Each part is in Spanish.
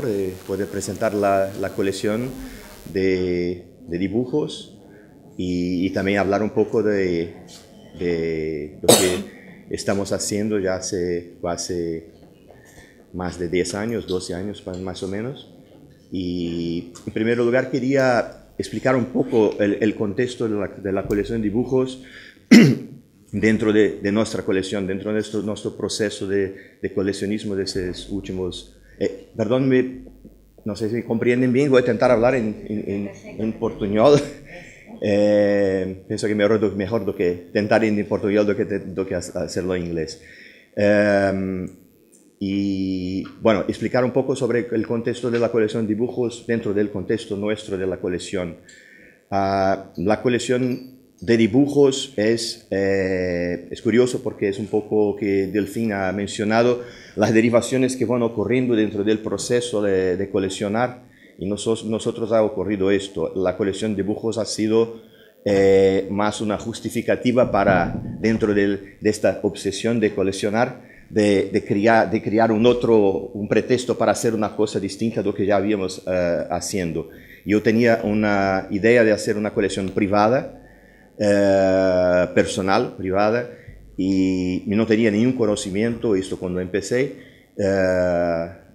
poder eh, presentar la, la colección de, dibujos y, también hablar un poco de, de, lo que estamos haciendo ya hace, hace más de 10 años, 12 años más o menos. Y en primer lugar quería explicar un poco el, contexto de la, colección de dibujos dentro de, nuestra colección, dentro de nuestro, proceso de, coleccionismo de estos últimos eh, perdón, no sé si comprenden bien, voy a intentar hablar en, portuñol. Eh, pienso que mejor, mejor do que intentar en portugués do que, que hacerlo en inglés. Em, y bueno, explicar un poco sobre el contexto de la colección de dibujos dentro del contexto nuestro de la colección. Ah, la colección de dibujos es, eh, es curioso porque es un poco que Delfín ha mencionado las derivaciones que van ocurriendo dentro del proceso de, coleccionar y nosotros, nosotros ha ocurrido esto. La colección de dibujos ha sido eh, más una justificativa para dentro de esta obsesión de coleccionar, de, crear, de crear un otro, un pretexto para hacer una cosa distinta de lo que ya habíamos eh, haciendo. Yo tenía una idea de hacer una colección privada, eh, personal, privada, y no tenía ningún conocimiento, esto cuando empecé, eh,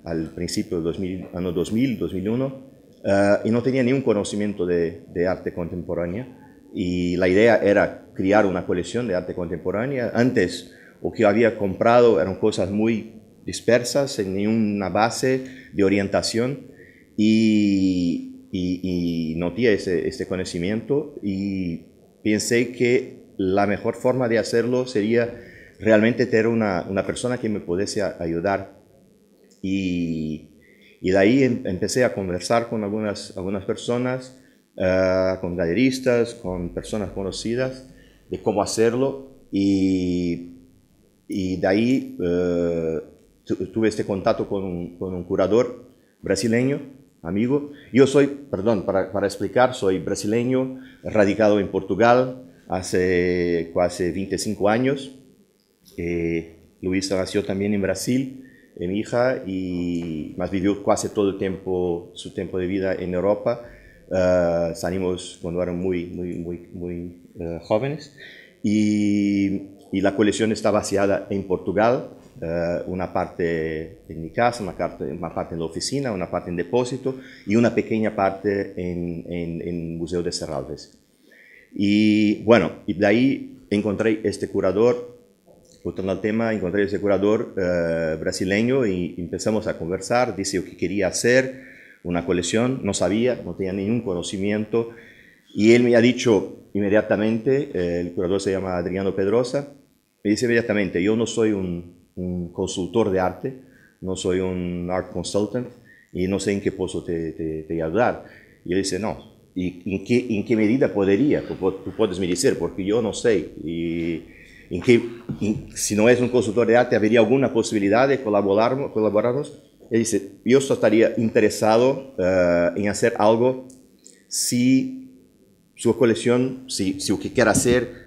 al principio del año 2000, 2001, eh, y no tenía ningún conocimiento de, arte contemporánea. Y la idea era crear una colección de arte contemporánea. Antes, lo que había comprado eran cosas muy dispersas, sin ninguna base de orientación y, no y noté ese, conocimiento y pensé que la mejor forma de hacerlo sería realmente tener una, una persona que me pudiese ayudar. Y, y de ahí em, empecé a conversar con algunas, algunas personas, ah, con galeristas, con personas conocidas, de cómo hacerlo. Y, y de ahí eh, tuve este contacto con un, con un curador brasileño amigo. Yo soy, perdón, para, explicar, soy brasileño, radicado en Portugal hace casi 25 años. Eh, Luisa nació también en Brasil, en hija, y más vivió casi todo el tiempo, su tiempo de vida en Europa. Ah, salimos cuando eran muy, muy, muy, muy eh, jóvenes. Y, la colección está vaciada en Portugal. Eh, una parte en mi casa, una parte, en la oficina, una parte en depósito y una pequeña parte en, el Museo de Serralves. Y bueno, y de ahí encontré este curador, volviendo al tema, encontré este curador eh, brasileño y empezamos a conversar, dice lo que quería hacer, una colección, no sabía, no tenía ningún conocimiento y él me ha dicho inmediatamente, eh, el curador se llama Adriano Pedrosa, me dice inmediatamente, yo no soy un un consultor de arte, no soy un art consultant y no sé en qué puedo te, te, ayudar. Y él dice, no, ¿y en qué, en qué medida podría? Tú, puedes me decir, porque yo no sé. Y en qué, si no es un consultor de arte, ¿habría alguna posibilidad de colaborar, colaborarnos? Él dice, yo estaría interesado eh, en hacer algo si su colección, si, si lo que quiera hacer,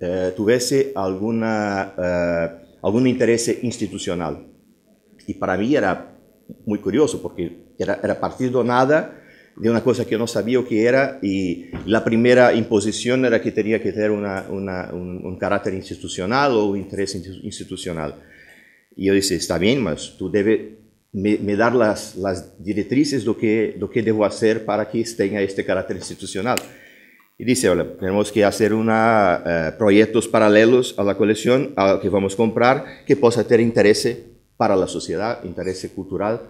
eh, tuviese alguna... Eh, algún interés institucional. Y para mí era muy curioso porque era, era partido nada de una cosa que no sabía qué que era y la primera imposición era que tenía que tener un, carácter institucional o un interés institucional. Y yo dije, está bien, mas tú debes me, dar las, directrices de que, lo que debo hacer para que tenga este carácter institucional y dice, hola, tenemos que hacer una, eh, proyectos paralelos a la colección, que vamos a comprar, que pueda tener interés para la sociedad, interés cultural.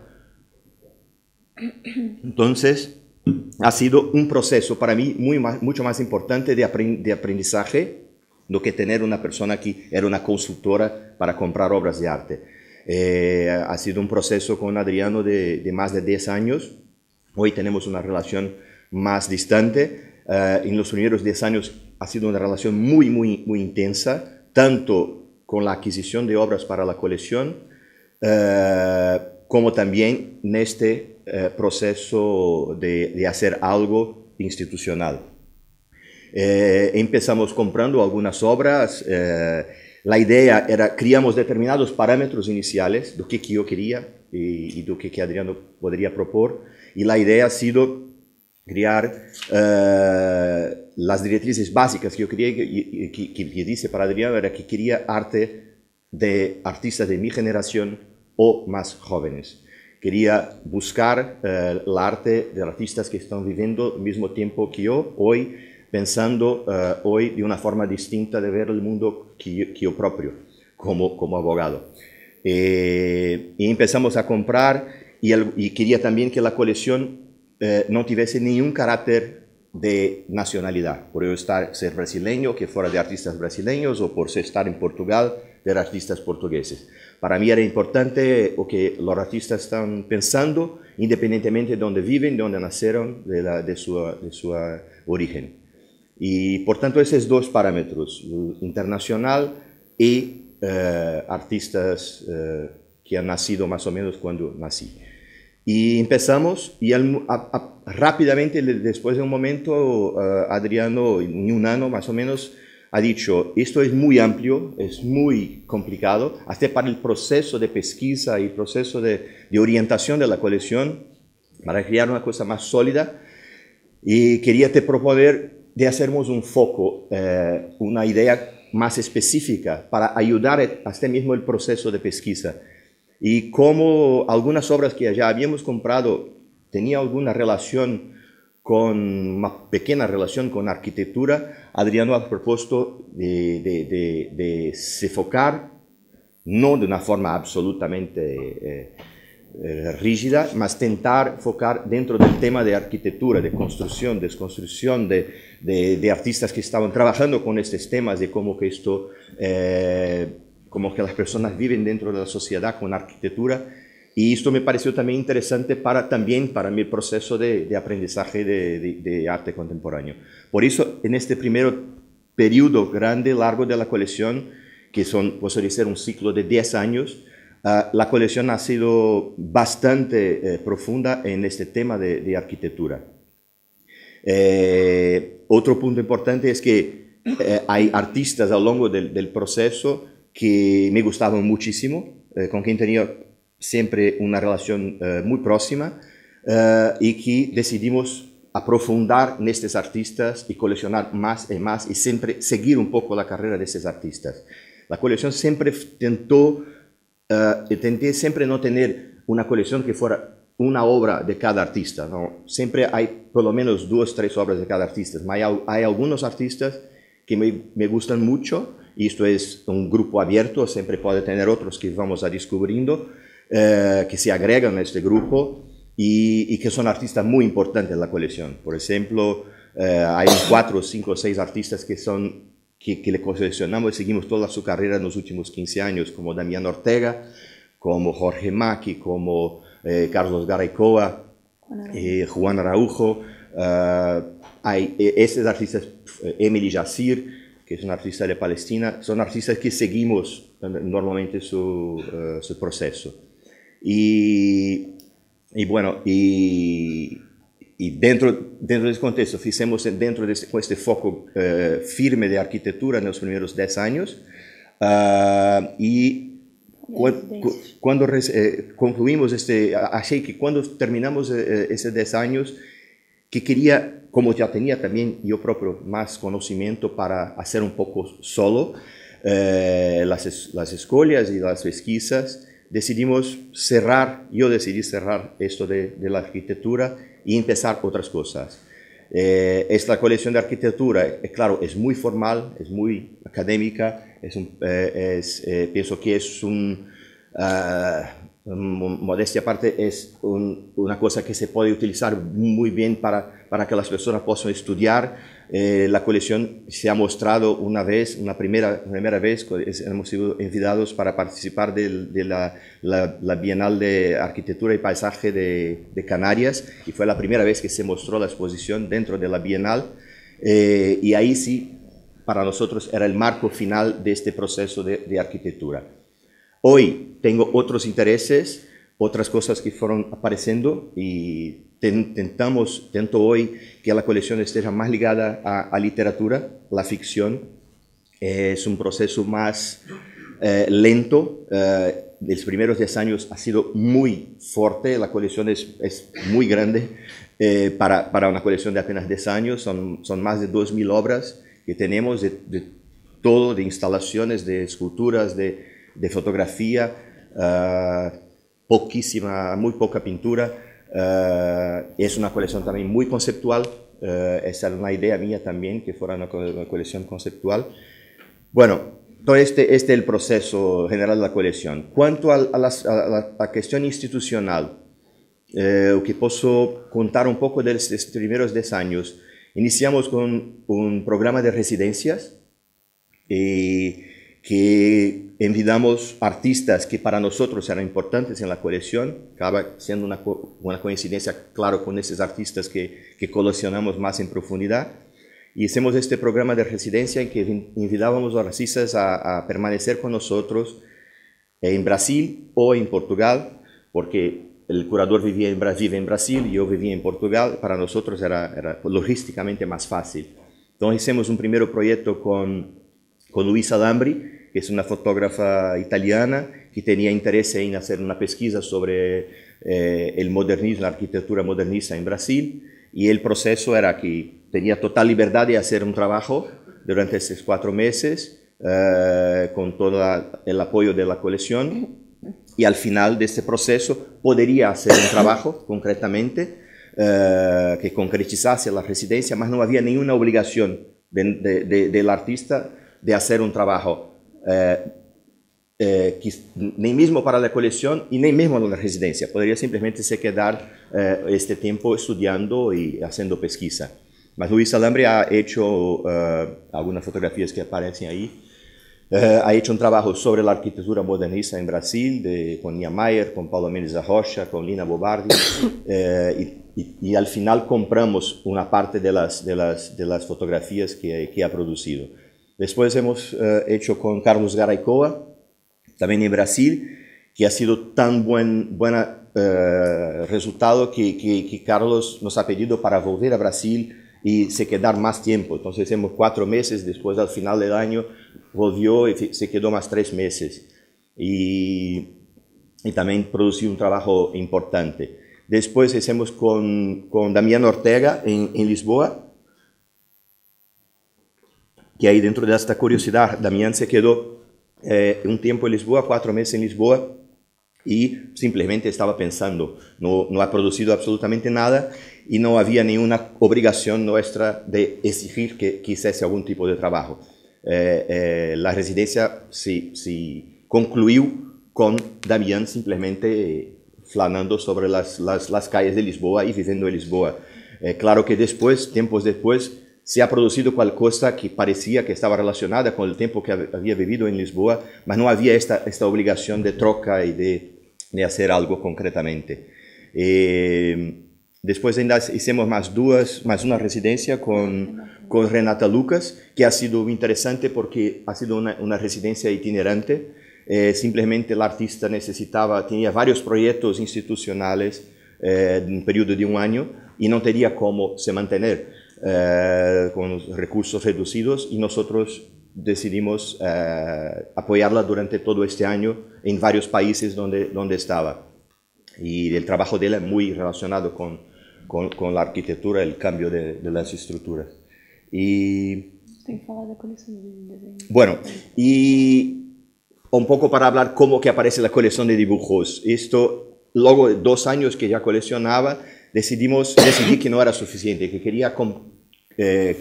Entonces, ha sido un proceso para mí muy mucho más importante de, de aprendizaje do que tener una persona que era una consultora para comprar obras de arte. Eh, ha sido un proceso con Adriano de, de más de 10 años. Hoy tenemos una relación más distante, eh, en los primeros 10 años ha sido una relación muy, muy, muy intensa, tanto con la adquisición de obras para la colección, eh, como también en este eh, proceso de, de, hacer algo institucional. empezamos comprando algunas obras, la idea era, criamos determinados parámetros iniciales, de lo que yo quería y, y de lo que Adriano podría propor, y la idea ha sido crear eh, las directrices básicas que yo quería, que, que, que dice para Adrián, era que quería arte de artistas de mi generación o más jóvenes. Quería buscar el eh, arte de artistas que están viviendo al mismo tiempo que yo hoy, pensando eh, hoy de una forma distinta de ver el mundo que yo, propio, como, como abogado. y empezamos a comprar y, y quería también que la colección eh, no tuviese ningún carácter de nacionalidad, por estar, ser brasileño, que fuera de artistas brasileños, o por estar en Portugal, de artistas portugueses. Para mí era importante lo que los artistas están pensando, independientemente de dónde viven, de dónde nacieron, de, su, ah, origen. Y por tanto, esos dos parámetros, internacional y eh, artistas eh, que han nacido más o menos cuando nací. Y empezamos y rápidamente, después de un momento, uh, Adriano, en un año más o menos, ha dicho, esto es muy amplio, es muy complicado, hasta para el proceso de pesquisa y proceso de, de orientación de la colección, para crear una cosa más sólida. Y quería te proponer de hacernos un foco, uh, una idea más específica para ayudar hasta este mismo el proceso de pesquisa y como algunas obras que ya habíamos comprado tenía alguna relación con una pequeña relación con arquitectura, Adriano ha propuesto de, de, de, de no de una forma absolutamente eh, eh, rígida, más tentar focar dentro del tema de arquitectura, de construcción, desconstrucción, de, de, de artistas que estaban trabajando con estos temas, de cómo que esto eh, como que las personas viven dentro de la sociedad con arquitectura. Y esto me pareció también interesante para, también para mi proceso de, aprendizaje de, arte contemporáneo. Por eso, en este primer periodo grande, largo de la colección, que son, decir, pues, ser un ciclo de 10 años, ah, la colección ha sido bastante eh, profunda en este tema de, arquitectura. Eh, otro punto importante es que eh, hay artistas a lo largo del proceso que me gustaban muchísimo, eh, con quien tenía siempre una relación eh, muy próxima eh, y que decidimos aprofundar en estos artistas y coleccionar más y más y siempre seguir un poco la carrera de estos artistas. La colección siempre intentó, intenté siempre no tener una colección que fuera una obra de cada artista. Siempre hay por lo menos dos, tres obras de cada artista. Hay, hay algunos artistas que me, gustan mucho. y Esto es un grupo abierto, siempre puede tener otros que vamos a descubriendo, eh, que se agregan a este grupo y, que son artistas muy importantes en la colección. Por ejemplo, eh, hay cuatro, cinco o seis artistas que son que, le coleccionamos y seguimos toda su carrera en los últimos 15 años, como Damián Ortega, como Jorge Maki, como eh, Carlos Garaycoa, Juan Araujo. hay, e, esos artistas eh, Emily Yassir, que es una artista de Palestina, son artistas que seguimos eh, normalmente eh, su, proceso. Y, bueno, y, dentro, dentro de ese contexto, hicimos dentro de este, con este foco firme de arquitectura en los primeros 10 años, ah, y cuando, concluimos este, achei que cuando terminamos esos 10 años, que quería, como ya tenía también yo propio más conocimiento para hacer un poco solo eh, las, las y las pesquisas, decidimos cerrar, yo decidí cerrar esto de, de la arquitectura y empezar otras cosas. Eh, esta colección de arquitectura, es eh, claro, es muy formal, es muy académica, es pienso que es un, ah, modestia aparte, es una cosa que se puede utilizar muy bien para, que las personas puedan estudiar. Eh, la colección se ha mostrado una vez, una primera, primera vez, hemos sido invitados para participar de, la, Bienal de Arquitectura y Paisaje de, Canarias y fue la primera vez que se mostró la exposición dentro de la Bienal. Eh, y ahí sí, para nosotros era el marco final de este proceso de arquitectura. Hoy tengo otros intereses, otras cosas que fueron apareciendo y intentamos, tanto hoy, que la colección esté más ligada a, la literatura, la ficción. es un proceso más eh, lento. Eh, los primeros 10 años ha sido muy fuerte, la colección es, muy grande eh, para, una colección de apenas 10 años, son, más de 2.000 obras que tenemos de todo, de instalaciones, de esculturas, de de fotografía, ah, poquísima, muy poca pintura. Ah, es una colección también muy conceptual. Ah, esa era una idea mía también, que fuera una, colección conceptual. Bueno, todo este, este, es el proceso general de la colección. Cuanto a, la, cuestión institucional, lo eh, que puedo contar un poco de los primeros 10 años, iniciamos con un programa de residencias y que invitamos artistas que para nosotros eran importantes en la colección, acaba siendo una, coincidencia, claro, con esos artistas que, que, coleccionamos más en profundidad. Y hicimos este programa de residencia en que invitábamos a artistas a, permanecer con nosotros en Brasil o en Portugal, porque el curador vivía en, Brasil y Brasil, yo vivía en Portugal, para nosotros era, logísticamente más fácil. Entonces hicimos un primer proyecto con, con Luis Alambri, que es una fotógrafa italiana que tenía interés en hacer una pesquisa sobre eh, el modernismo, la arquitectura modernista en Brasil. Y el proceso era que tenía total libertad de hacer un trabajo durante esos cuatro meses eh, con todo el apoyo de la colección. Y al final de este proceso podría hacer un trabajo concretamente eh, que concretizase la residencia, mas no había ninguna obligación del artista de hacer un trabajo ni mismo que ni mismo para ni mismo y la residencia. Podría simplemente se quedar eh, este tiempo estudiando y haciendo pesquisa. Mas Luis Alambre ha hecho eh, algunas fotografías que aparecen ahí. Eh, ha hecho un trabajo sobre la arquitectura modernista en Brasil de, con Nia Mayer, con Paulo Mendes da Rocha, con Lina Bobardi. y, al final compramos una parte de las, fotografías que ha producido. Después hemos eh, hecho con Carlos Garaycoa, también en Brasil, que ha sido tan buen buena, eh, resultado que, Carlos nos ha pedido para volver a Brasil y se quedar más tiempo. Entonces hemos cuatro meses, después al final del año volvió y se quedó más tres meses. Y, también producimos un trabajo importante. Después hicimos con, con Damián Ortega en Lisboa, que ahí dentro de esta curiosidad, Damián se quedó eh, un tiempo en Lisboa, cuatro meses en Lisboa, y simplemente estaba pensando, no ha producido absolutamente nada y no había ninguna obligación nuestra de exigir que hiciese algún tipo de trabajo. Eh, eh, la residencia se, se con Damián simplemente flanando sobre las calles de Lisboa y viviendo en Lisboa. claro que después, tiempos después se ha producido cual cosa que parecía que estaba relacionada con el tiempo que había vivido en Lisboa, pero no había esta, obligación de troca y de, hacer algo concretamente. Eh, después hicimos más, dos, más una residencia con, Renata Lucas, que ha sido interesante porque ha sido una, residencia itinerante. Eh, simplemente el artista necesitaba, tenía varios proyectos institucionales eh, en un periodo de un año y no tenía cómo se mantener. Eh, con recursos reducidos y nosotros decidimos eh, apoyarla durante todo este año en varios países donde, donde estaba. Y el trabajo de ella es muy relacionado con, con, la arquitectura, el cambio de, de las estructuras. Y, bueno, y un poco para hablar cómo que aparece la colección de dibujos. Esto, luego de dos años que ya coleccionaba, decidimos, decidí que no era suficiente, que quería eh,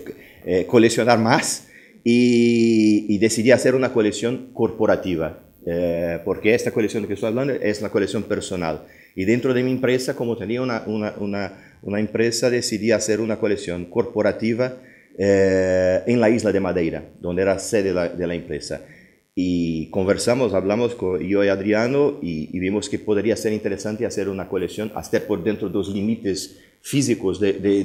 eh, coleccionar más y, decidí hacer una colección corporativa, eh, porque esta colección que estoy hablando es la colección personal. Y dentro de mi empresa, como tenía una, una, una, empresa, decidí hacer una colección corporativa en la isla de Madeira, donde era sede de la, de la empresa y conversamos, hablamos con yo y Adriano y, vimos que podría ser interesante hacer una colección, hacer por dentro de los límites físicos de, de,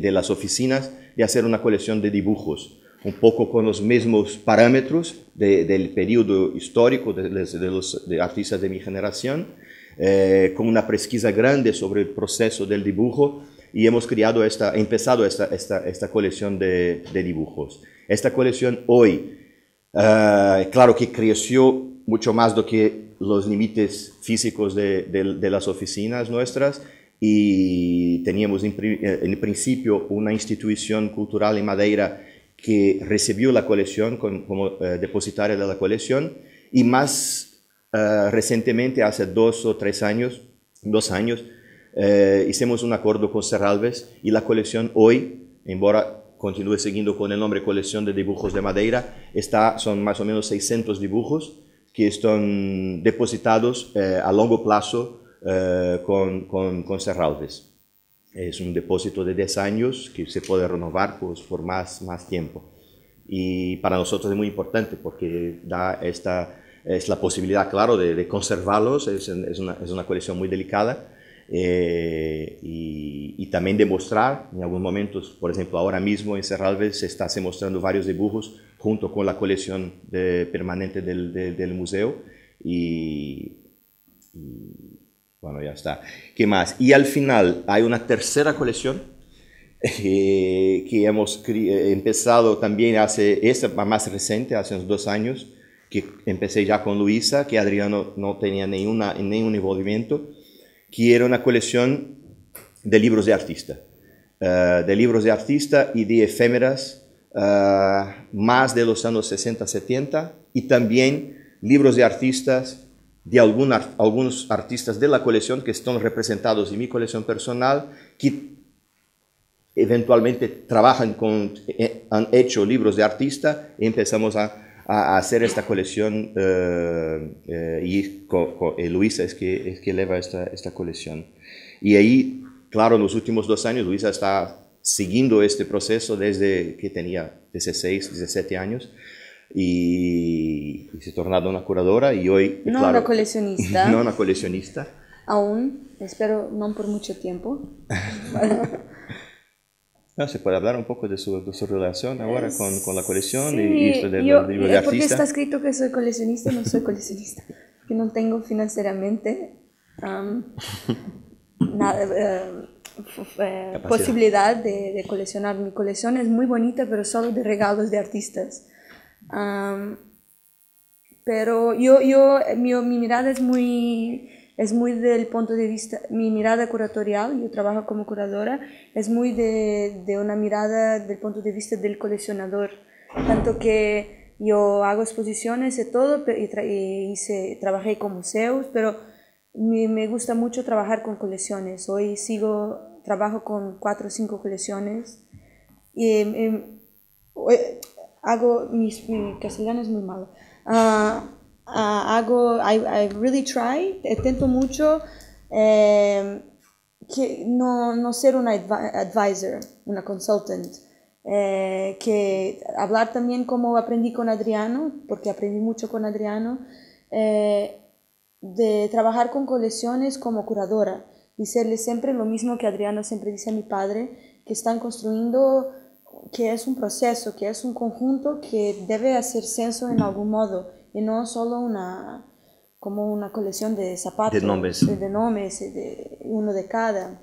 de, las oficinas y hacer una colección de dibujos, un poco con los mismos parámetros del periodo histórico de, los artistas de mi generación, eh, con una pesquisa grande sobre el proceso del dibujo y hemos creado esta, empezado esta, esta, esta colección de dibujos. Esta colección hoy eh, claro que creció mucho más do que los límites físicos de, las oficinas nuestras y teníamos eh, en, principio una institución cultural en Madeira que recibió la colección como, eh, depositaria de la colección y más recientemente, hace dos o tres años, dos años, hicimos un acuerdo con Serralves y la colección hoy, embora continúe siguiendo con el nombre Colección de Dibujos de Madeira. son más o menos 600 dibujos que están depositados eh, a largo plazo eh, con, con, con Es un depósito de 10 años que se puede renovar pues, por más, más tiempo. Y para nosotros es muy importante porque da esta, es la posibilidad, claro, de, de conservarlos. Es, es, una, es una colección muy delicada eh, y, también demostrar en algunos momentos, por ejemplo, ahora mismo en Cerralves se está mostrando varios dibujos junto con la colección permanente del, del, museo y, bueno, ya está. ¿Qué más? Y al final hay una tercera colección eh, que hemos eh, empezado también hace, esta más reciente, hace unos dos años, que empecé ya con Luisa, que Adriano no tenía ninguna, ningún envolvimiento, que era una colección de libros de artista, eh, de libros de artista y de efémeras eh, más de los años 60-70 y también libros de artistas de algunos artistas de la colección que están representados en mi colección personal, que eventualmente trabajan con, eh, han hecho libros de artista empezamos a a, hacer esta colección eh, eh, y eh, Luisa es que, es que eleva esta, esta colección. Y ahí, claro, en los últimos dos años Luisa está siguiendo este proceso desde que tenía 16, 17 años. Y, se ha tornado una curadora y hoy... No una coleccionista. No una coleccionista. Aún, espero no por mucho tiempo. No, se puede hablar un poco de su, su relación ahora eh, con, con la colección y, esto de, yo, eh, de, Porque está escrito que soy coleccionista, no soy coleccionista, que no tengo financieramente eh, posibilidad de, de, coleccionar. Mi colección es muy bonita, pero solo de regalos de artistas. pero yo, yo mi, mi mirada es muy es muy del punto de vista, mi mirada curatorial, yo trabajo como curadora, es muy de, de una mirada del punto de vista del coleccionador, tanto que yo hago exposiciones y todo, y, hice, trabajé con museos, pero me, me gusta mucho trabajar con colecciones. Hoy sigo, trabajo con cuatro o cinco colecciones. Y, em, em, hago, mis, mi castellano es muy malo. Ah, Ah, hago, I, I, really try, intento mucho eh, que no, no, ser una advisor, una consultant. Eh, que hablar también como aprendí con Adriano, porque aprendí mucho con Adriano, eh, de trabajar con colecciones como curadora, y serle siempre lo mismo que Adriano siempre dice a mi padre, que están construyendo, que es un proceso, que es un conjunto que debe hacer senso en algún modo y no solo una como una colección de zapatos, de nombres, eh, de, nombres, eh, uno de cada.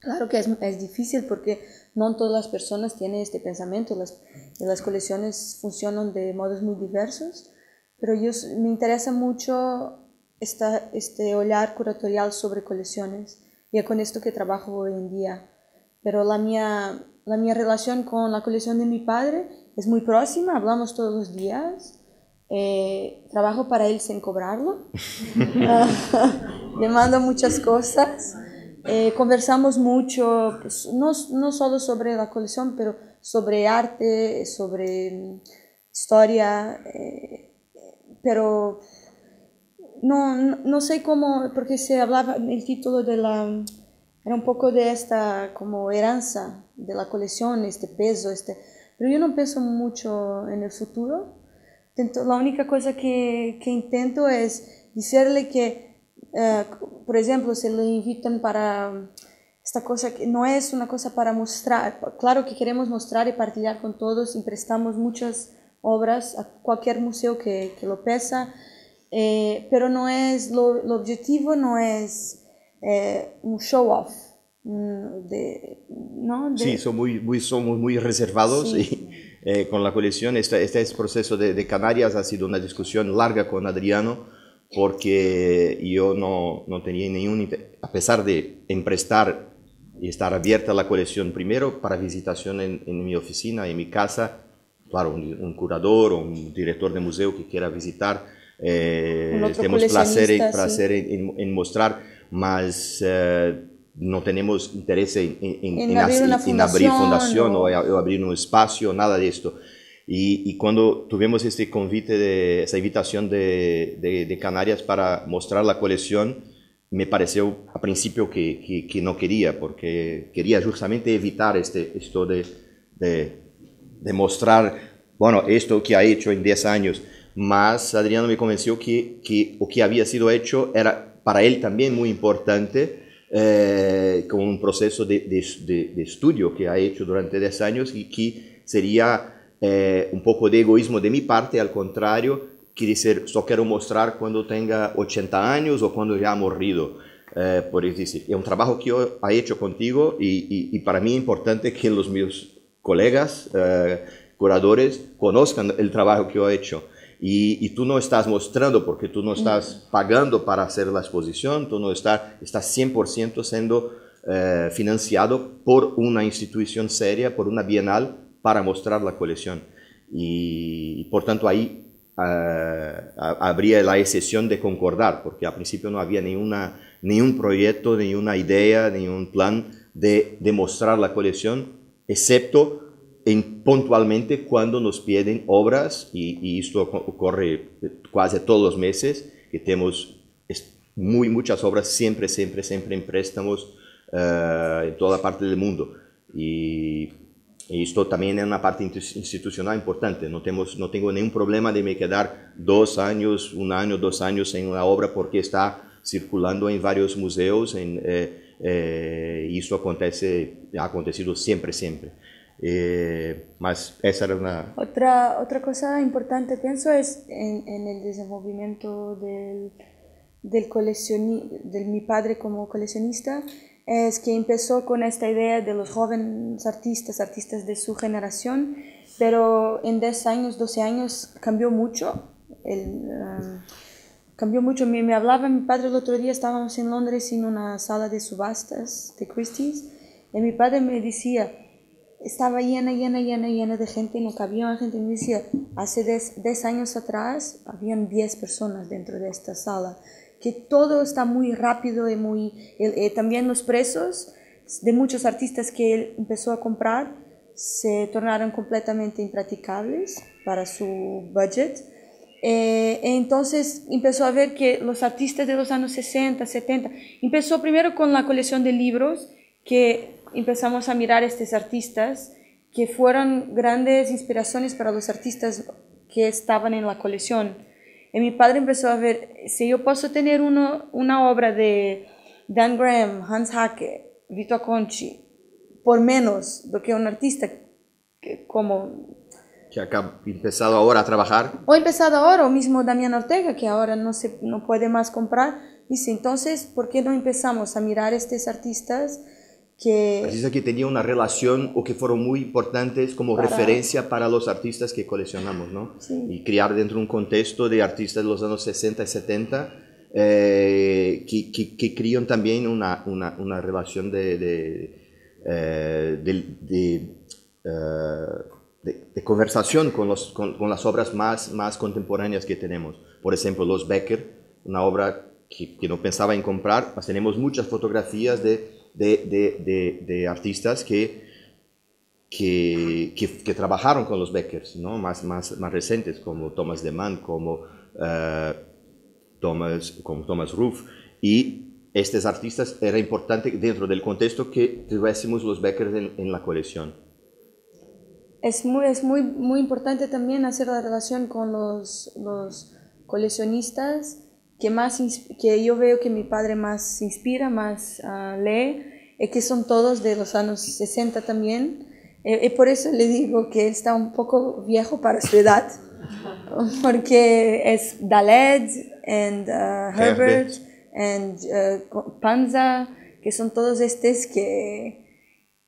Claro que es, es, difícil porque no todas las personas tienen este pensamiento, las, las colecciones funcionan de modos muy diversos, pero yo, me interesa mucho esta, este olhar curatorial sobre colecciones y es con esto que trabajo hoy en día. Pero la mía, la mía relación con la colección de mi padre es muy próxima, hablamos todos los días eh, trabajo para él sin cobrarlo. le mando muchas cosas. Eh, conversamos mucho, pues, no, no, solo sobre la colección, pero sobre arte, sobre mm, historia, eh, pero no, no, sé cómo, porque se hablaba en el título de la, era un poco de esta como heranza de la colección, este peso, este, pero yo no pienso mucho en el futuro, la única cosa que, que intento es decirle que, eh, por ejemplo, se lo invitan para esta cosa que no es una cosa para mostrar. Claro que queremos mostrar y compartir con todos y prestamos muchas obras a cualquier museo que, que lo pesa, eh, pero no es, lo, el objetivo no es eh, un show off. Mm, de, ¿no? sí, son muy, muy, somos muy reservados y eh, con la colección, Este, este proceso de, Canarias ha sido una discusión larga con Adriano, porque yo no, no tenía ningún a pesar de emprestar y estar abierta la colección primero para visitación en, mi oficina, en mi casa, claro, un, curador o un director de museo que quiera visitar, eh, tenemos placer, en, mostrar, más... Eh, no tenemos interés en, abrir, una fundación, o, abrir un espacio, nada de esto. Y, cuando tuvimos este convite, de, esa invitación de, Canarias para mostrar la colección, me pareció a principio que, no quería, porque quería justamente evitar este, esto de, mostrar, bueno, esto que ha hecho en 10 años. más Adriano me convenció que, que lo que había sido hecho era para él también muy importante eh, con un proceso de, de, estudio que ha hecho durante 10 años y que sería eh, un poco de egoísmo de mi parte, al contrario, quiere decir, solo quiero mostrar cuando tenga 80 años o cuando ya ha morrido. Eh, por decir, es un trabajo que yo he hecho contigo y, y, y, para mí es importante que los mis colegas, eh, curadores, conozcan el trabajo que yo he hecho y, tú no estás mostrando porque tú no estás pagando para hacer la exposición, tú no estás, estás 100% siendo eh, financiado por una institución seria, por una bienal, para mostrar la colección. Y, por tanto ahí eh, habría la excepción de concordar, porque al principio no había ninguna, ningún proyecto, ninguna idea, ningún plan de mostrar la colección, excepto puntualmente cuando nos piden obras, y, esto ocurre casi eh, todos los meses, que tenemos muy, muchas obras siempre, siempre, siempre en préstamos eh, en toda parte del mundo. Y, esto también es una parte institucional importante. No, tenemos, no tengo ningún problema de me quedar dos años, un año, dos años en una obra porque está circulando en varios museos. En, eh, y esto acontece, ha acontecido siempre, siempre. Eh, más esa era una... Otra, otra cosa importante, pienso, es en, en el desenvolvimiento del, del coleccionista, de mi padre como coleccionista, es que empezó con esta idea de los jóvenes artistas, artistas de su generación, pero en 10 años, 12 años cambió mucho. El, um, cambió mucho. Me, me hablaba mi padre el otro día, estábamos en Londres en una sala de subastas de Christie's, y mi padre me decía, estaba llena, llena, llena, llena de gente, no cabía gente. Me decía, hace 10 años atrás habían 10 personas dentro de esta sala, que todo está muy rápido y muy... Eh, también los precios de muchos artistas que él empezó a comprar se tornaron completamente impracticables para su budget. Eh, entonces empezó a ver que los artistas de los años 60, 70, empezó primero con la colección de libros que empezamos a mirar a estos artistas que fueron grandes inspiraciones para los artistas que estaban en la colección. Y mi padre empezó a ver, si yo puedo tener una obra de Dan Graham, Hans Hacke, Vito Conchi, por menos do que un artista como... Que ha empezado ahora a trabajar. O empezado ahora, o mismo Damián Ortega, que ahora no, se, no puede más comprar. Dice, entonces, ¿por qué no empezamos a mirar a estos artistas? que... es que tenía una relación o que fueron muy importantes como referencia para los artistas que coleccionamos, ¿no? Y criar dentro de un contexto de artistas de los años 60 y 70 eh, que, que, crían también una, una, una relación eh, eh, de... de, conversación con, los, con, con, las obras más, más contemporáneas que tenemos. Por ejemplo, Los Becker, una obra que, que no pensaba en comprar, pues tenemos muchas fotografías de de, de, de artistas que que, que, trabajaron con los Beckers, ¿no? más, más, más recientes, como Thomas Deman, como, eh, Thomas, como Thomas Ruff. Y estos artistas era importante dentro del contexto que tuviésemos los Beckers en, la colección. Es muy, es muy, muy importante también hacer la relación con los, los coleccionistas que, más, que yo veo que mi padre más inspira, más ah, lee, es eh, que son todos de los años 60 también. Y, eh, eh, por eso le digo que está un poco viejo para su edad, porque es Daled, and, ah, Herbert, and ah, Panza, que son todos estos que,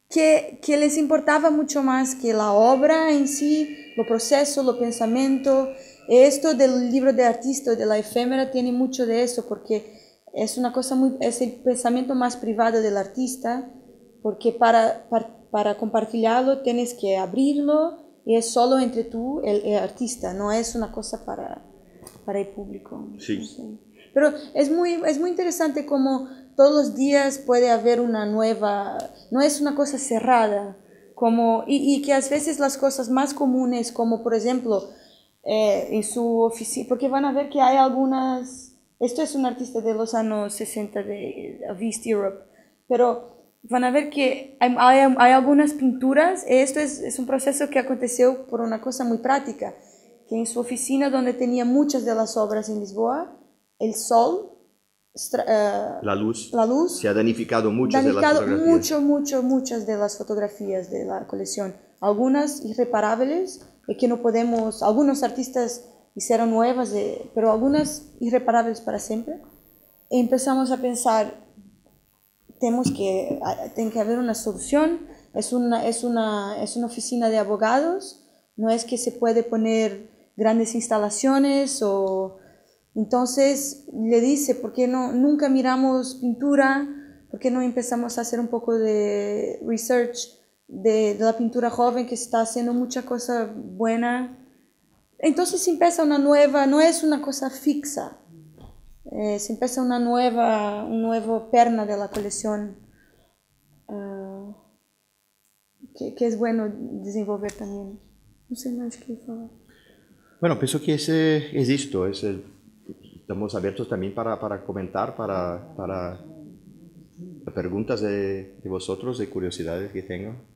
que, que, les importaba mucho más que la obra en sí, lo proceso, lo pensamiento, esto del libro de artista de la efémera tiene mucho de eso porque es una cosa muy, es el pensamiento más privado del artista porque para, para, compartirlo tienes que abrirlo y es solo entre tú el, el artista, no es una cosa para, para el público. Sí. Pero es muy, es muy interesante como todos los días puede haber una nueva, no es una cosa cerrada, como, y, y que a veces las cosas más comunes, como por ejemplo, eh, en su oficina, porque van a ver que hay algunas, esto es un artista de los años 60 de, East Europe, pero van a ver que hay, hay, hay algunas pinturas, esto es, es, un proceso que aconteció por una cosa muy práctica, que en su oficina donde tenía muchas de las obras en Lisboa, el sol, eh, la, luz. la luz, se ha danificado mucho Mucho, mucho, muchas de las fotografías de la colección, algunas irreparables, que no podemos, algunos artistas hicieron nuevas, pero algunas irreparables para siempre. E empezamos a pensar, tenemos que, tiene que haber una solución, es una, es, una, es una oficina de abogados, no es que se puede poner grandes instalaciones o... Entonces le dice, ¿por qué no, nunca miramos pintura? ¿Por qué no empezamos a hacer un poco de research? de, la pintura joven que está haciendo mucha cosa buena. Entonces se empieza una nueva, no es una cosa fixa, eh, se empieza una nueva, un nuevo perna de la colección ah, que, es bueno desenvolver también. No sé más qué Bueno, pienso que ese es esto, estamos abiertos también para, comentar, para, para preguntas de, vosotros, de curiosidades que tengan.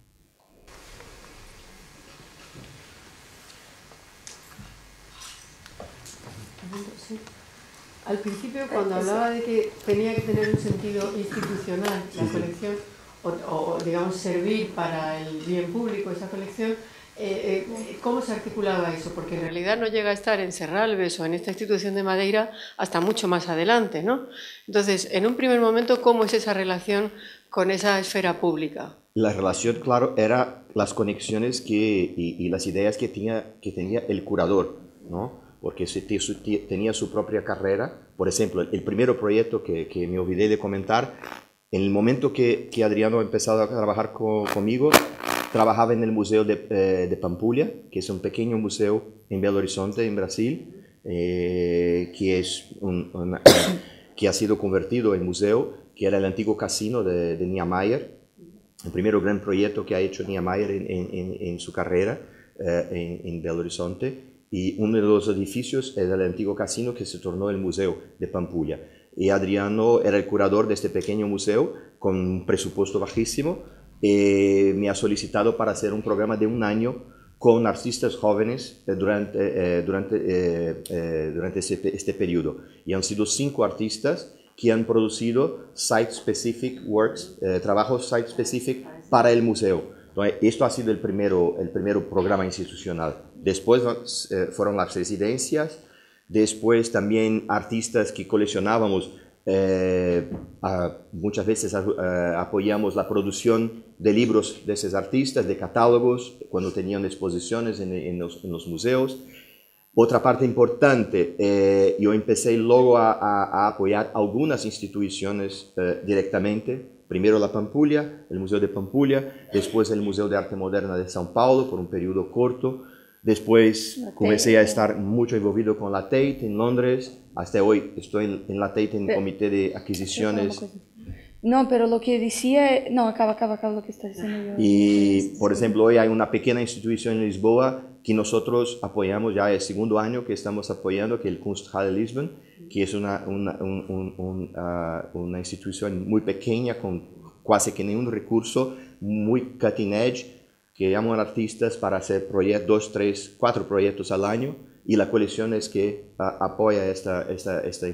Al principio, cuando hablaba de que tenía que tener un sentido institucional la colección, o, digamos servir para el bien público esa colección, eh, eh, ¿Cómo se articulaba eso? Porque en realidad no llega a estar en Serralves o en esta institución de Madeira hasta mucho más adelante, ¿no? Entonces, en un primer momento, ¿cómo es esa relación con esa esfera pública? La relación, claro, era las conexiones y, las ideas que tenía, que tenía el curador, ¿no? porque tenía su propia carrera. Por ejemplo, el primer proyecto que, me olvidé de comentar, en el momento que, Adriano ha empezado a trabajar conmigo, trabajaba en el Museo de, pampulia eh, Pampulha, que es un pequeño museo en Belo Horizonte, en Brasil, eh, que, es que ha sido convertido en museo, que era el antiguo casino de, de Niemeyer, el primer gran proyecto que ha hecho Niemeyer en, en, su carrera eh, en, en Belo Horizonte y uno de los edificios es el antiguo casino que se tornó el Museo de Pampulla. Y Adriano era el curador de este pequeño museo con un presupuesto bajísimo. y me ha solicitado para hacer un programa de un año con artistas jóvenes eh, durante, eh, durante este, este periodo. Y han sido cinco artistas que han producido site-specific works, trabajos site-specific para el museo. esto ha sido el primero, el programa institucional. Después eh, fueron las residencias, después también artistas que coleccionábamos, eh, muchas veces eh, apoyamos la producción de libros de esos artistas, de catálogos, cuando tenían exposiciones en, los, museos. Otra parte importante, yo empecé luego a, apoyar algunas instituciones directamente, primero la Pampulia, el Museo de Pampulia, después el Museo de Arte Moderna de São Paulo por un periodo corto, Después comencé a estar mucho envolvido con la Tate en Londres. Hasta hoy estoy en, la Tate en el comité de adquisiciones. No, pero lo que decía, no, acaba, acaba, acaba lo que está diciendo yo. Y, por ejemplo, hoy hay una pequeña institución en Lisboa que nosotros apoyamos ya el segundo año que estamos apoyando, que es el de Lisbon, que es una, una, ah, una institución muy pequeña con casi que ningún recurso, muy cutting edge, que llaman artistas para hacer proyectos, dos, tres, cuatro proyectos al año y la coalición es que apoya esta, esta, esta,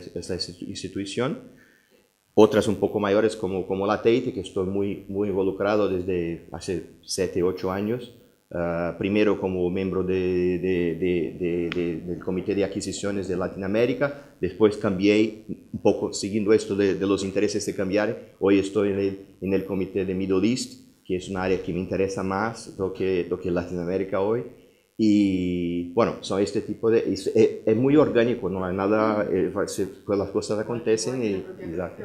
institución. Otras un poco mayores como, como la Tate, que estoy muy, muy involucrado desde hace siete, ocho años. Ah, primero como miembro del Comité de Adquisiciones de Latinoamérica, después cambié un poco siguiendo esto de, los intereses de cambiar. Hoy estoy en el, en el Comité de Middle East, que es un área que me interesa más lo que, lo que Latinoamérica hoy. Y bueno, son este tipo de... Es, eh, muy orgánico, no hay nada, eh, pues, las cosas acontecen y... Exacto.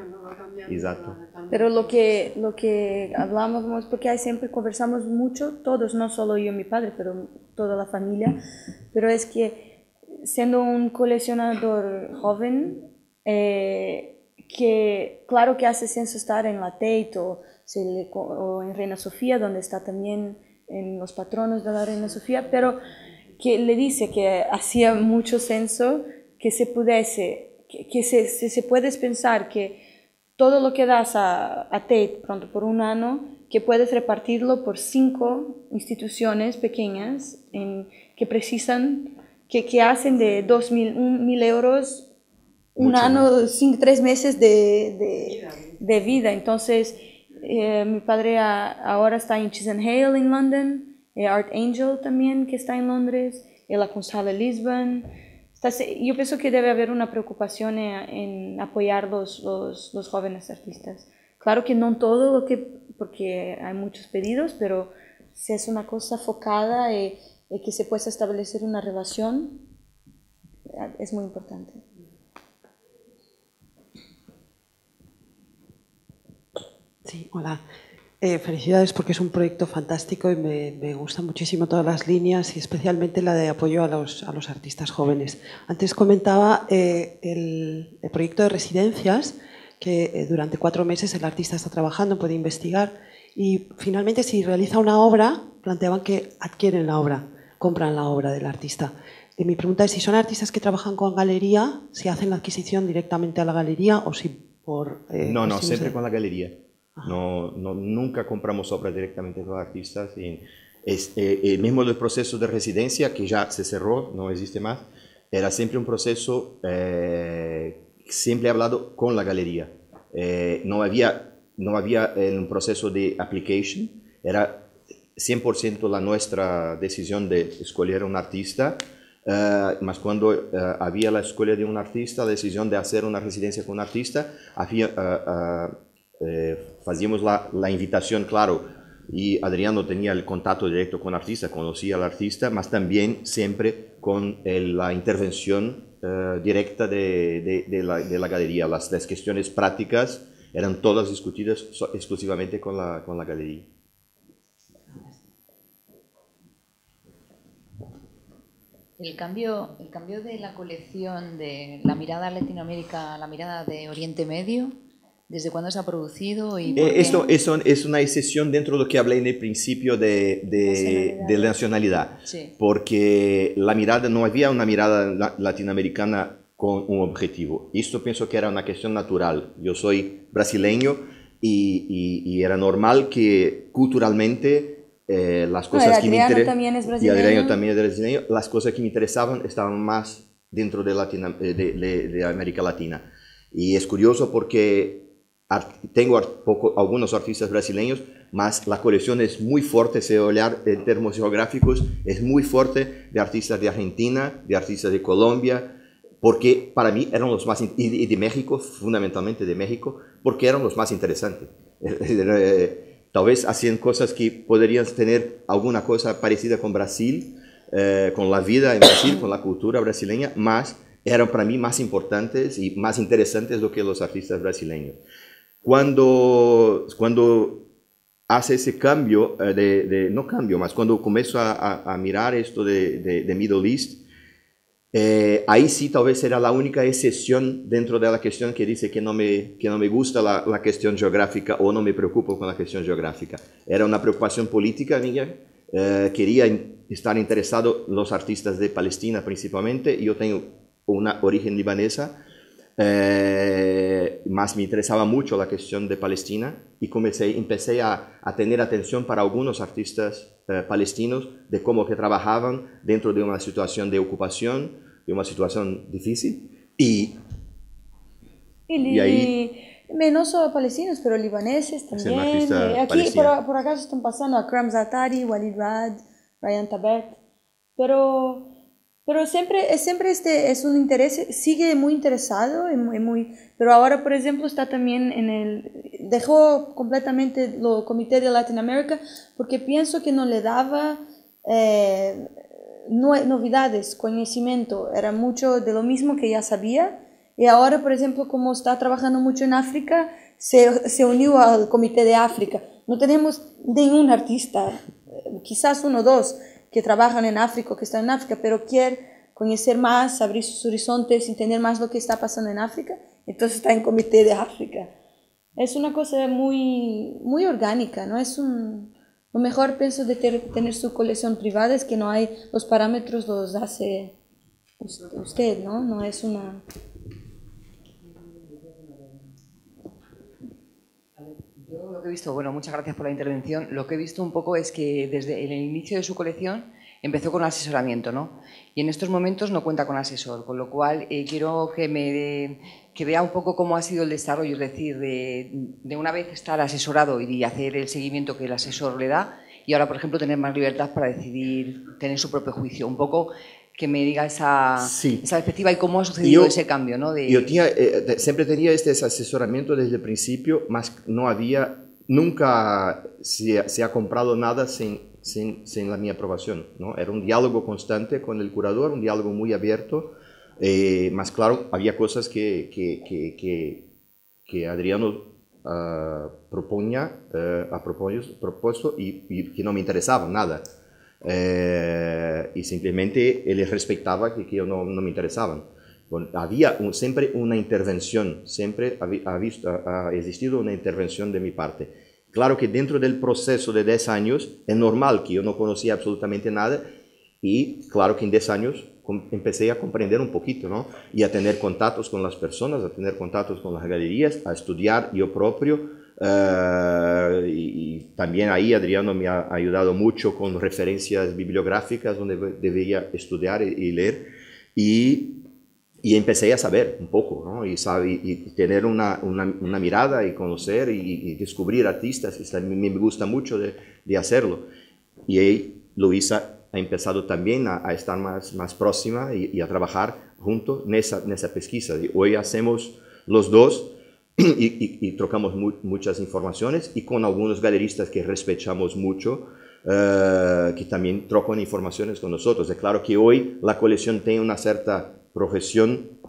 exacto. Pero lo que, lo que hablamos, porque siempre conversamos mucho, todos, no solo yo, y mi padre, pero toda la familia, pero es que siendo un coleccionador joven, eh, que claro que hace sentido estar en la Tate o en Reina Sofía, donde está también en los patronos de la Reina Sofía, pero que le dice que hacía mucho censo que se pudiese, que, se, se, puedes pensar que todo lo que das a, a Tate pronto por un año, que puedes repartirlo por cinco instituciones pequeñas en, que precisan, que, que hacen de 2.000, mil euros un año, cinco, tres meses de, de, de vida. Entonces, eh, mi padre ahora está en Hale en London, eh, Art Angel también que está en Londres, el la de Lisbon. yo pienso que debe haber una preocupación en, apoyar los, los, los, jóvenes artistas. Claro que no todo lo porque hay muchos pedidos, pero si es una cosa focada y que se pueda establecer una relación, es muy importante. Sí, hola. Eh, felicidades porque es un proyecto fantástico y me, me, gustan muchísimo todas las líneas y especialmente la de apoyo a los, artistas jóvenes. Antes comentaba eh, el, proyecto de residencias que eh, durante cuatro meses el artista está trabajando, puede investigar y finalmente si realiza una obra, planteaban que adquieren la obra, compran la obra del artista. Y mi pregunta es si son artistas que trabajan con galería, si hacen la adquisición directamente a la galería o si por... no, no, siempre con la galería. No, no, nunca compramos obras directamente de los artistas. Y es, el eh, eh, mismo el proceso de residencia, que ya se cerró, no existe más, era siempre un proceso, eh, siempre hablado con la galería. Eh, no había, no había un proceso de application, era 100% la nuestra decisión de escoger un artista. mas cuando había la escuela de un artista, decisión de hacer una residencia con un artista, había, eh, hacíamos la, invitación, claro, y Adriano tenía el contacto directo con el artista, conocía al artista, mas también siempre con la intervención eh, directa de, la, galería. Las, cuestiones prácticas eran todas discutidas exclusivamente con la, galería. El cambio, el cambio de la colección de la mirada Latinoamérica a la mirada de Oriente Medio ¿Desde cuándo se ha producido? Y eh, esto, es una excepción dentro de lo que hablé en el principio de, nacionalidad. la nacionalidad, porque la mirada, no había una mirada latinoamericana con un objetivo. Esto pienso que era una cuestión natural. Yo soy brasileño y, era normal que culturalmente eh, las cosas que me interesaban... también brasileño. Las cosas que me interesaban estaban más dentro de, eh, de América Latina. Y es curioso porque tengo poco, algunos artistas brasileños, más la colección es muy fuerte, ese olhar en términos geográficos, es muy fuerte de artistas de Argentina, de artistas de Colombia, porque para mí eran los más, y de México, fundamentalmente de México, porque eran los más interesantes. Eh, eh, tal vez hacían cosas que podrían tener alguna cosa parecida con Brasil, eh, con la vida en Brasil, con la cultura brasileña, más eran para mí más importantes y más interesantes do que los artistas brasileños. Cuando, cuando hace ese cambio, eh, de, no cambio, más cuando comienzo a, mirar esto de, Middle East, eh, ahí sí tal vez era la única excepción dentro de la cuestión que dice que no me, que no me gusta la, cuestión geográfica o no me preocupo con la cuestión geográfica. Era una preocupación política mía, eh, quería estar interesado los artistas de Palestina principalmente, yo tengo una origen libanesa, eh, más me interesaba mucho la cuestión de Palestina y comencé, empecé a, tener atención para algunos artistas eh, palestinos de cómo que trabajaban dentro de una situación de ocupación, de una situación difícil. Y, y, no solo palestinos, pero libaneses también. Eh, aquí, por, acá están pasando a Kram Zatari, Walid Rad, Ryan Tabet. Pero pero siempre, siempre este es un interés, sigue muy interesado, muy, pero ahora, por ejemplo, está también en el, dejó completamente el Comité de Latinoamérica porque pienso que no le daba eh, novedades, conocimiento, era mucho de lo mismo que ya sabía. Y ahora, por ejemplo, como está trabajando mucho en África, se, se unió al Comité de África. No tenemos ningún artista, eh, quizás uno o dos, que trabajan en África, que están en África, pero quieren conocer más, abrir sus horizontes, entender más lo que está pasando en África, entonces está en Comité de África. Es una cosa muy, muy orgánica, ¿no? Es un, lo mejor, pienso, de tener su colección privada es que no hay, los parámetros los hace usted, ¿no? No es una... he visto, bueno, muchas gracias por la intervención. Lo que he visto un poco es que desde el inicio de su colección empezó con asesoramiento, ¿no? Y en estos momentos no cuenta con asesor, con lo cual eh, quiero que me que vea un poco cómo ha sido el desarrollo, es decir, de, de una vez estar asesorado y hacer el seguimiento que el asesor le da, y ahora, por ejemplo, tener más libertad para decidir, tener su propio juicio. Un poco que me diga esa, esa perspectiva y cómo ha sucedido ese cambio. ¿no? De... Yo eh, siempre tenía este asesoramiento desde el principio, más no había nunca se, ha comprado nada sin, la mi aprobación. ¿no? Era un diálogo constante con el curador, un diálogo muy abierto. Eh, más claro, había cosas que, Adriano uh, propuesto y, que no me interesaban nada. Eh, y simplemente él respetaba que, yo no me interesaban había siempre una intervención, siempre ha, ha, existido una intervención de mi parte. Claro que dentro del proceso de 10 años es normal que yo no conocía absolutamente nada y claro que en 10 años empecé a comprender un poquito, ¿no? Y a tener contactos con las personas, a tener contactos con las galerías, a estudiar yo propio. Eh, y, también ahí Adriano me ha ayudado mucho con referencias bibliográficas donde debía estudiar y, y leer. Y y empecé a saber un poco, y, y, tener una, una, mirada y conocer y, descubrir artistas, me gusta mucho de, de, hacerlo. Y ahí Luisa ha empezado también a, estar más, más próxima y, a trabajar junto en esa, en esa pesquisa. hoy hacemos los dos y, trocamos muchas informaciones y con algunos galeristas que respetamos mucho. Eh, que también trocan informaciones con nosotros. Es claro que hoy la colección tiene una cierta profesión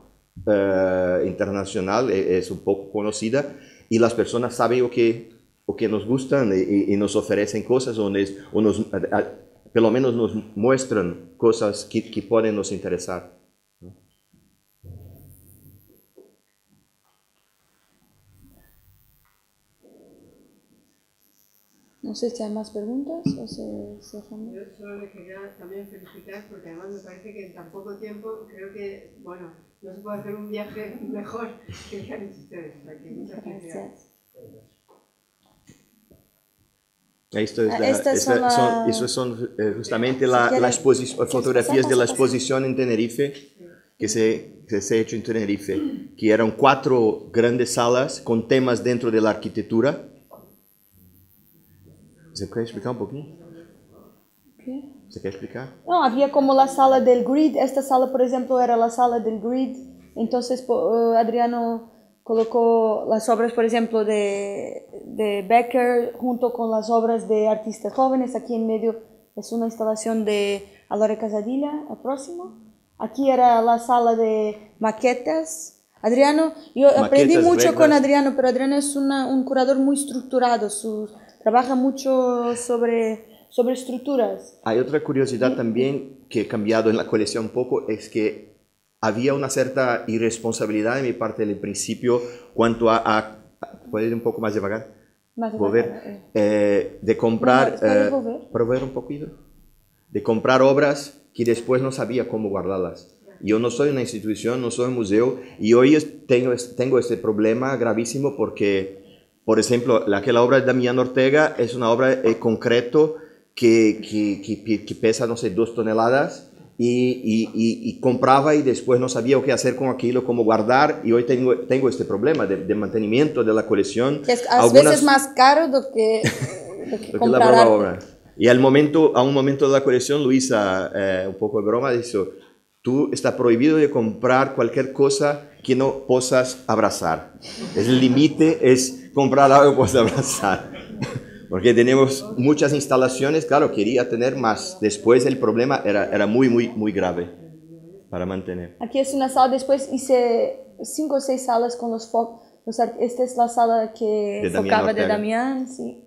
eh, internacional, eh, es, un poco conocida y las personas saben lo que, que nos gustan y, nos ofrecen cosas o, nos, menos nos muestran cosas que, que pueden nos interesar. No sé si hay más preguntas o se, se Yo solo le quería también felicitar porque además me parece que en tan poco tiempo creo que, bueno, no se puede hacer un viaje mejor que el que han hecho ustedes. Muchas gracias. gracias. Ah, son, eh, justamente las fotografías de la exposición en Tenerife que se, que se ha hecho en Tenerife, que eran cuatro grandes salas con temas dentro de la arquitectura ¿Se explicar un um pouquinho? ¿Se explicar? No, había como la sala del grid. Esta sala, por ejemplo, era la sala del grid. Entonces, eh, Adriano colocó las obras, por ejemplo, de, de, Becker junto con las obras de artistas jóvenes. Aquí en medio es una instalación de Alora Casadilla, el próximo. Aquí era la sala de maquetas. Adriano, yo aprendí mucho con Adriano, pero Adriano es un curador muy estructurado trabaja mucho sobre, sobre estructuras. Hay otra curiosidad también que he cambiado en la colección un poco, es que había una cierta irresponsabilidad de mi parte del principio cuanto a... ¿Puedes ir un poco más devagar? Más devagar. Eh. eh, de comprar... Eh, volver. proveer un poquito. De comprar obras que después no sabía cómo guardarlas. Yo no soy una institución, no soy un museo y hoy tengo, tengo este problema gravísimo porque por ejemplo, la, que la obra de Damián Ortega es una obra en eh, concreto que, que, que, pesa, no sé, dos toneladas. Y, compraba y después no sabía qué hacer con aquello, cómo guardar. Y hoy tengo, tengo este problema de, mantenimiento de la colección. Que es a veces más caro do que, que, Y al momento, a un momento de la colección, Luisa, eh, un poco de broma, dijo, tú está prohibido de comprar cualquier cosa que no puedas abrazar. El límite es comprar algo para abrazar. Porque tenemos muchas instalaciones, claro, quería tener más. Después el problema era, era muy, muy, muy grave para mantener. Aquí es una sala, después hice cinco o seis salas con los focos. Esta es la sala que tocaba de Damián, sí.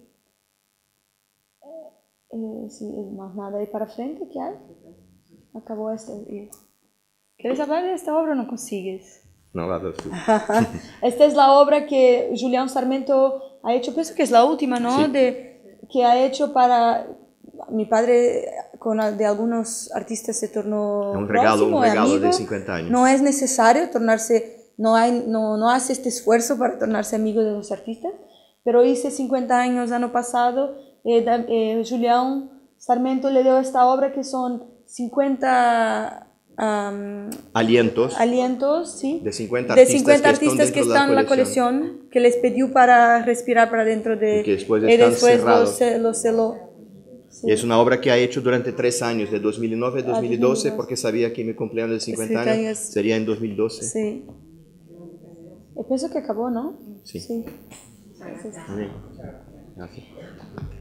Eh, eh, más nada ahí para frente, ¿qué hay? Acabó esto. ¿Quieres hablar de esta obra o no consigues? No Esta es la obra que Julián Sarmento ha hecho, pienso que es la última, ¿no? De, que ha hecho para mi padre con de algunos artistas se tornó un regalo, un regalo de 50 años. No es necesario tornarse, no, hay, no, no hace este esfuerzo para tornarse amigo de los artistas, pero hice 50 años el año pasado, eh, eh, Julián Sarmento le dio esta obra que son 50 alientos. Alientos, De 50 artistas, que están, en la, colección, que les pidió para respirar para dentro de... Y que después, eh, lo y es una obra que ha hecho durante tres años, de 2009 a 2012, ah, porque sabía que mi cumpleaños de 50 este años, sería en 2012. Sí. Eh, pienso que acabó, ¿no? Sí. sí. Gracias.